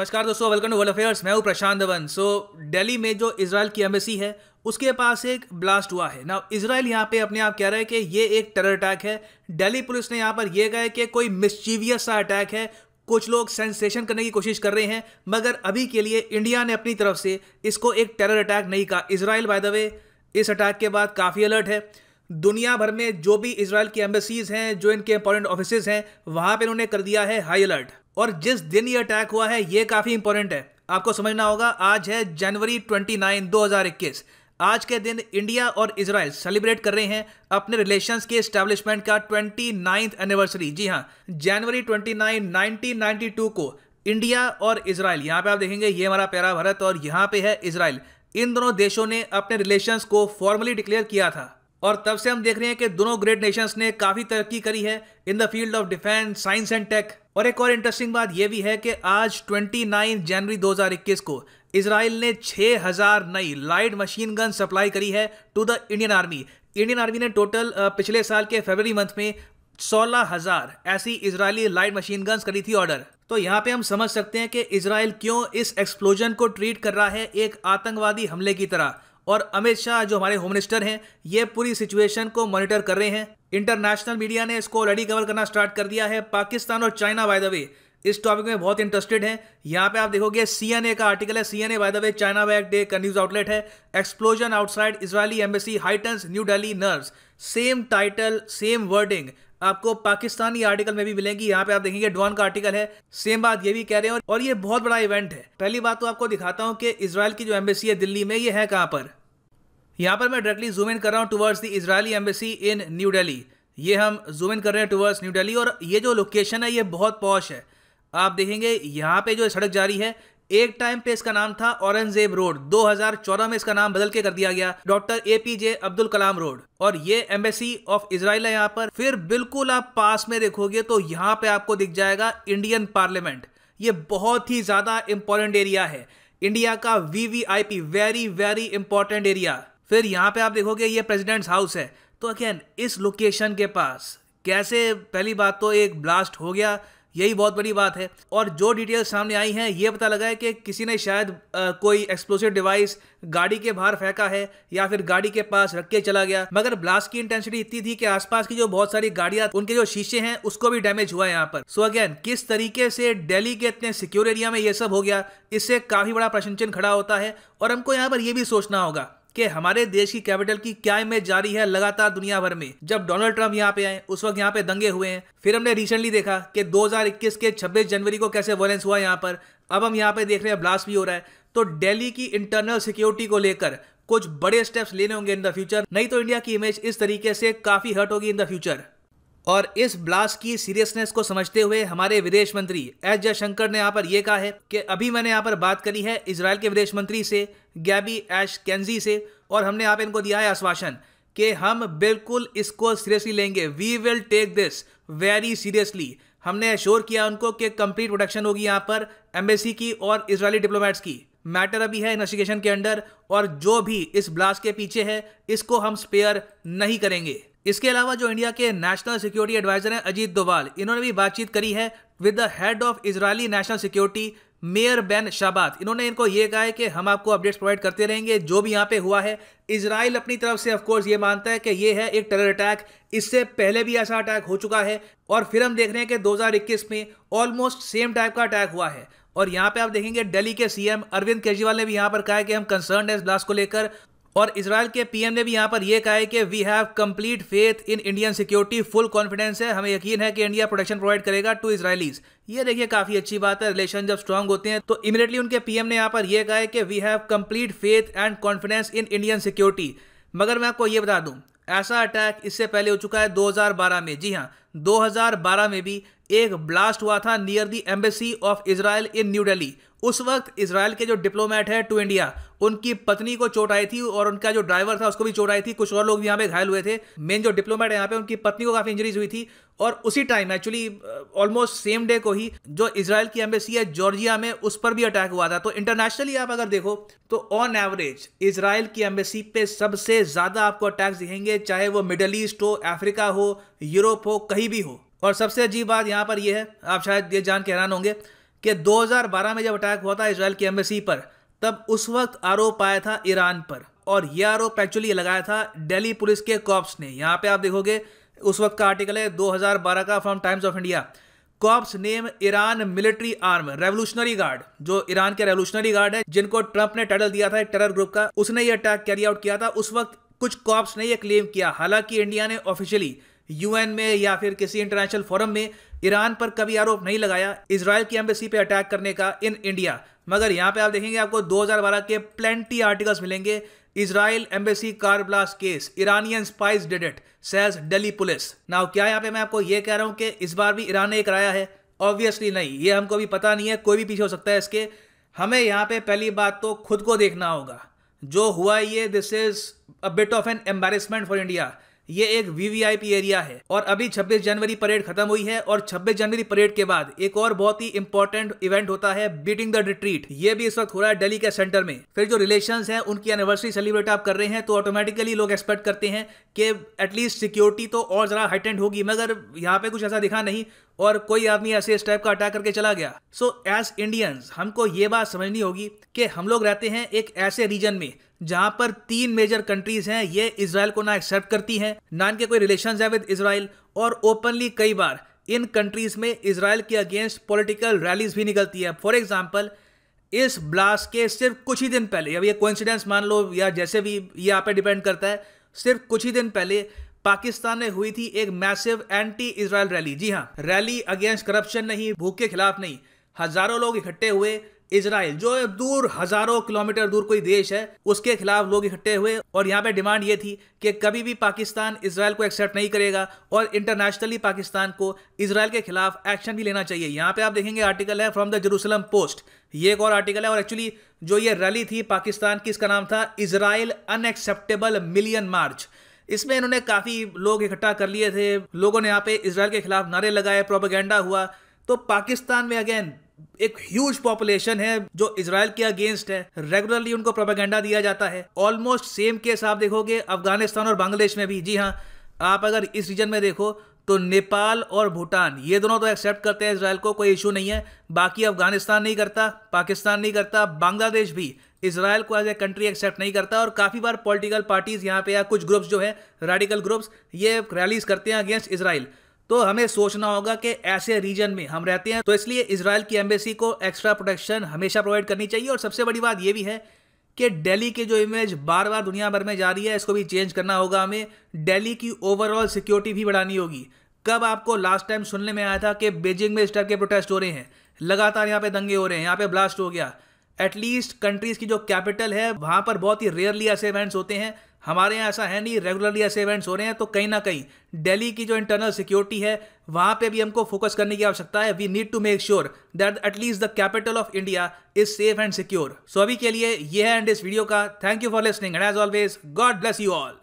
नमस्कार दोस्तों welcome to world affairs मैं हूं प्रशांत धवन सो दिल्ली में जो इसराइल की एम्बेसी है उसके पास एक ब्लास्ट हुआ है ना इसराइल यहाँ पे अपने आप कह रहा है कि ये एक टेरर अटैक है दिल्ली पुलिस ने यहाँ पर यह कहा है कि कोई मिस्चीवियस सा अटैक है कुछ लोग सेंसेशन करने की कोशिश कर रहे हैं मगर अभी के लिए इंडिया ने अपनी तरफ से इसको एक टेरर अटैक नहीं कहा इसराइल बाय द वे इस अटैक के बाद काफ़ी अलर्ट है दुनिया भर में जो भी इसराइल की एम्बेसीज़ हैं जो इनके इंपॉर्टेंट ऑफिस हैं वहाँ पर इन्होंने कर दिया है हाई अलर्ट और जिस दिन ये अटैक हुआ है ये काफ़ी इंपॉर्टेंट है आपको समझना होगा आज है जनवरी 29 2021 आज के दिन इंडिया और इसराइल सेलिब्रेट कर रहे हैं अपने रिलेशंस के स्टैब्लिशमेंट का ट्वेंटी नाइन्थ एनिवर्सरी जी हाँ जनवरी 29 1992 को इंडिया और इसराइल यहाँ पे आप देखेंगे ये हमारा प्यारा भारत और यहाँ पे है इसराइल इन दोनों देशों ने अपने रिलेशंस को फॉर्मली डिक्लेयर किया था और तब से हम देख रहे हैं कि दोनों ग्रेट नेशंस ने काफ़ी तरक्की करी है in the field of defence science and tech और एक और इंटरेस्टिंग बात यह भी है कि आज 29 जनवरी 2021 को इसराइल ने 6000 नई लाइट मशीन गन सप्लाई करी है to the Indian army Indian army ने टोटल पिछले साल के फरवरी मंथ में सोलह हजार ऐसी इसराइली लाइट मशीन गन्स करी थी ऑर्डर तो यहाँ पे हम समझ सकते हैं कि इसराइल क्यों इस एक्सप्लोजन को ट्रीट कर रहा है एक आतंकवादी हमले की तरह और अमित शाह जो हमारे होम मिनिस्टर हैं ये पूरी सिचुएशन को मॉनिटर कर रहे हैं इंटरनेशनल मीडिया ने इसको ऑलरेडी कवर करना स्टार्ट कर दिया है पाकिस्तान और चाइना बाय द वे इस टॉपिक में बहुत इंटरेस्टेड है यहाँ पे आप देखोगे सी का आर्टिकल है CNA by the way China backed का न्यूज आउटलेट है explosion outside Israeli embassy heightens new Delhi nerves same title same wording आपको पाकिस्तानी आर्टिकल में भी मिलेंगी यहाँ पे आप देखेंगे डॉन का आर्टिकल है सेम बात ये भी कह रहे हैं और ये बहुत बड़ा इवेंट है पहली बात तो आपको दिखाता हूँ कि इसराइल की जो एम्बेसी है दिल्ली में ये है कहाँ पर यहाँ पर मैं डायरेक्टली जूम इन कर रहा हूँ towards the Israeli embassy in new Delhi ये हम जूम इन कर रहे हैं टुवर्ड्स न्यू दिल्ली और ये जो लोकेशन है ये बहुत पॉश है आप देखेंगे यहाँ पे जो सड़क जारी है एक टाइम पे इसका नाम था औरंगजेब रोड 2014 में इसका नाम बदल के कर दिया गया doctor A P J Abdul Kalam road और ये एम्बेसी ऑफ इसराइल है यहाँ पर फिर बिल्कुल आप पास में देखोगे तो यहाँ पे आपको दिख जाएगा इंडियन पार्लियामेंट ये बहुत ही ज्यादा इंपॉर्टेंट एरिया है इंडिया का V V I P very very important area फिर यहाँ पे आप देखोगे ये प्रेसिडेंट्स हाउस है तो अगेन इस लोकेशन के पास कैसे पहली बात तो एक ब्लास्ट हो गया यही बहुत बड़ी बात है और जो डिटेल्स सामने आई हैं ये पता लगा है कि किसी ने शायद आ, कोई एक्सप्लोसिव डिवाइस गाड़ी के बाहर फेंका है या फिर गाड़ी के पास रख के चला गया मगर ब्लास्ट की इंटेंसिटी इतनी थी कि आसपास की जो बहुत सारी गाड़ियां उनके जो शीशे हैं उसको भी डैमेज हुआ है यहाँ पर सो so अगेन किस तरीके से डेली के इतने सिक्योर एरिया में ये सब हो गया इससे काफी बड़ा प्रश्न चिन्ह खड़ा होता है और हमको यहाँ पर यह भी सोचना होगा कि हमारे देश की कैपिटल की क्या इमेज जारी है लगातार दुनिया भर में जब डोनाल्ड ट्रंप यहाँ पे आए उस वक्त यहाँ पे दंगे हुए हैं फिर हमने रिसेंटली देखा कि 2021 के 26 जनवरी को कैसे वायलेंस हुआ यहाँ पर अब हम यहाँ पे देख रहे हैं ब्लास्ट भी हो रहा है तो डेली की इंटरनल सिक्योरिटी को लेकर कुछ बड़े स्टेप्स लेने होंगे इन द फ्यूचर नहीं तो इंडिया की इमेज इस तरीके से काफी हर्ट होगी इन द फ्यूचर और इस ब्लास्ट की सीरियसनेस को समझते हुए हमारे विदेश मंत्री एस जयशंकर ने यहाँ पर यह कहा है कि अभी मैंने यहाँ पर बात करी है इसराइल के विदेश मंत्री से गैबी एश कैंजी से और हमने यहाँ पर इनको दिया है आश्वासन कि हम बिल्कुल इसको सीरियसली लेंगे we will take this very seriously हमने एश्योर किया उनको कि कंप्लीट प्रोडक्शन होगी यहाँ पर एम्बेसी की और इसराइली डिप्लोमेट्स की मैटर अभी है इन्वेस्टिगेशन के अंडर और जो भी इस ब्लास्ट के पीछे है इसको हम स्पेयर नहीं करेंगे इसके अलावा जो इंडिया के नेशनल सिक्योरिटी एडवाइजर हैं अजीत दोवाल इन्होंने भी बातचीत करी है with the head of Israeli national security Meir Ben Shabbat इन्होंने इनको ये कहा है कि हम आपको अपडेट्स प्रोवाइड करते रहेंगे जो भी यहाँ पे हुआ है इसराइल अपनी तरफ से ऑफकोर्स ये मानता है कि ये है एक टेरर अटैक इससे पहले भी ऐसा अटैक हो चुका है और फिर हम देख रहे हैं कि दो में ऑलमोस्ट सेम टाइप का अटैक हुआ है और यहाँ पे आप देखेंगे दिल्ली के सीएम अरविंद केजरीवाल ने भी यहाँ पर कहा है कि हम कंसर्न है इस ब्लास्ट को लेकर और इसराइल के पीएम ने भी यहाँ पर यह कहा है कि we have complete faith in Indian security full confidence है हमें यकीन है कि इंडिया प्रोटेक्शन प्रोवाइड करेगा टू इसराइलीज ये देखिए काफी अच्छी बात है रिलेशन जब स्ट्रांग होते हैं तो इमीडिएटली उनके पीएम ने यहाँ पर यह कहा है कि we have complete faith and confidence in Indian security मगर मैं आपको ये बता दूं ऐसा अटैक इससे पहले हो चुका है 2012 में जी हाँ 2012 में भी एक ब्लास्ट हुआ था near the embassy of Israel in new Delhi उस वक्त इसराइल के जो डिप्लोमेट है टू इंडिया उनकी पत्नी को चोट आई थी और उनका जो ड्राइवर था उसको भी चोट आई थी कुछ और लोग भी यहाँ पे घायल हुए थे मेन जो डिप्लोमेट है यहाँ पे उनकी पत्नी को काफ़ी इंजरीज हुई थी और उसी time actually almost same day को ही जो इसराइल की एम्बेसी है जॉर्जिया में उस पर भी अटैक हुआ था तो इंटरनेशनली आप अगर देखो तो ऑन एवरेज इसराइल की एम्बेसी पे सबसे ज़्यादा आपको अटैक्स दिखेंगे चाहे वो मिडल ईस्ट हो अफ्रीका हो यूरोप हो कहीं भी हो और सबसे अजीब बात यहाँ पर यह है आप शायद ये जान के हैरान होंगे कि 2012 में जब अटैक हुआ था इसराइल की एम्बेसी पर तब उस वक्त आरोप आया था ईरान पर और यह आरोप एक्चुअली लगाया था दिल्ली पुलिस के कॉप्स ने यहाँ पे आप देखोगे उस वक्त का आर्टिकल है 2012 का from Times of India cops name Iran military arm revolutionary guard जो ईरान के रेवोल्यूशनरी गार्ड है जिनको ट्रंप ने टाइटल दिया था एक टेरर ग्रुप का उसने ये अटैक कैरी आउट किया था उस वक्त कुछ कॉप्स ने यह क्लेम किया हालांकि इंडिया ने ऑफिशियली यूएन में या फिर किसी इंटरनेशनल फोरम में ईरान पर कभी आरोप नहीं लगाया इसराइल की एम्बेसी पे अटैक करने का इन इंडिया मगर यहाँ पे आप देखेंगे आपको 2012 के प्लेंटी आर्टिकल्स मिलेंगे Israel embassy car blast case Iranian spies did it says Delhi police now क्या यहाँ पे मैं आपको ये कह रहा हूँ कि इस बार भी ईरान ने कराया है ऑब्वियसली नहीं ये हमको भी पता नहीं है कोई भी पीछे हो सकता है इसके हमें यहाँ पे पहली बात तो खुद को देखना होगा जो हुआ ये this is a bit of an embarrassment for India ये एक वीवीआईपी एरिया है और अभी 26 जनवरी परेड खत्म हुई है और 26 जनवरी परेड के बाद एक और बहुत ही इंपॉर्टेंट इवेंट होता है बीटिंग द रिट्रीट ये भी इस वक्त हो रहा है दिल्ली के सेंटर में फिर जो रिलेशन है उनकी एनिवर्सरी सेलिब्रेट आप कर रहे हैं तो ऑटोमेटिकली लोग एक्सपेक्ट करते हैं कि एटलीस्ट सिक्योरिटी तो और जरा हाइटेंड होगी मगर यहाँ पे कुछ ऐसा दिखा नहीं और कोई आदमी ऐसे इस टाइप का अटैक करके चला गया सो एज इंडियंस हमको ये बात समझनी होगी कि हम लोग रहते हैं एक ऐसे रीजन में जहां पर तीन मेजर कंट्रीज हैं ये इसराइल को ना एक्सेप्ट करती हैं ना इनके कोई रिलेशन है विद इसराइल और ओपनली कई बार इन कंट्रीज में इसराइल के अगेंस्ट पॉलिटिकल रैलीज भी निकलती है फॉर एग्जाम्पल इस ब्लास्ट के सिर्फ कुछ ही दिन पहले अब ये कोइंसिडेंस मान लो या जैसे भी ये आप डिपेंड करता है सिर्फ कुछ ही दिन पहले पाकिस्तान में हुई थी एक मैसिव एंटी इसराइल रैली जी हाँ रैली अगेंस्ट करप्शन नहीं भूख के खिलाफ नहीं हजारों लोग इकट्ठे हुए इसराइल जो दूर हजारों किलोमीटर दूर कोई देश है उसके खिलाफ लोग इकट्ठे हुए और यहाँ पे डिमांड ये थी कि कभी भी पाकिस्तान इसराइल को एक्सेप्ट नहीं करेगा और इंटरनेशनली पाकिस्तान को इसराइल के खिलाफ एक्शन भी लेना चाहिए यहाँ पे आप देखेंगे आर्टिकल है फ्रॉम द जरूसलम पोस्ट ये एक और आर्टिकल है और एक्चुअली जो ये रैली थी पाकिस्तान की इसका नाम था इसराइल अनएक्सेप्टेबल मिलियन मार्च इसमें इन्होंने काफ़ी लोग इकट्ठा कर लिए थे लोगों ने यहाँ पे इसराइल के खिलाफ नारे लगाए प्रोपोगेंडा हुआ तो पाकिस्तान में अगेन एक ह्यूज पॉपुलेशन है जो इसराइल के अगेंस्ट है रेगुलरली उनको प्रोपागेंडा दिया जाता है ऑलमोस्ट सेम केस आप देखोगे अफगानिस्तान और बांग्लादेश में भी जी हाँ आप अगर इस रीजन में देखो तो नेपाल और भूटान ये दोनों तो एक्सेप्ट करते हैं इसराइल को कोई इशू नहीं है बाकी अफगानिस्तान नहीं करता पाकिस्तान नहीं करता बांग्लादेश भी इसराइल को एज ए कंट्री एक्सेप्ट नहीं करता और काफ़ी बार पॉलिटिकल पार्टीज यहाँ पे या कुछ ग्रुप्स जो है रेडिकल ग्रुप्स ये रैलीज करते हैं अगेंस्ट इसराइल तो हमें सोचना होगा कि ऐसे रीजन में हम रहते हैं तो इसलिए इसराइल की एम्बेसी को एक्स्ट्रा प्रोटेक्शन हमेशा प्रोवाइड करनी चाहिए और सबसे बड़ी बात यह भी है कि दिल्ली की जो इमेज बार बार दुनिया भर में जा रही है इसको भी चेंज करना होगा हमें दिल्ली की ओवरऑल सिक्योरिटी भी बढ़ानी होगी कब आपको लास्ट टाइम सुनने में आया था कि बीजिंग में इस टाइप के प्रोटेस्ट हो रहे हैं लगातार यहाँ पे दंगे हो रहे हैं यहाँ पे ब्लास्ट हो गया एटलीस्ट कंट्रीज की जो कैपिटल है वहाँ पर बहुत ही रेयरली ऐसे इवेंट्स होते हैं हमारे यहाँ ऐसा है नहीं रेगुलरली ऐसे इवेंट्स हो रहे हैं तो कहीं ना कहीं दिल्ली की जो इंटरनल सिक्योरिटी है वहाँ पे भी हमको फोकस करने की आवश्यकता है we need to make sure that at least the capital of India is safe and secure so अभी के लिए ये है एंड इस वीडियो का thank you for listening and as always God bless you all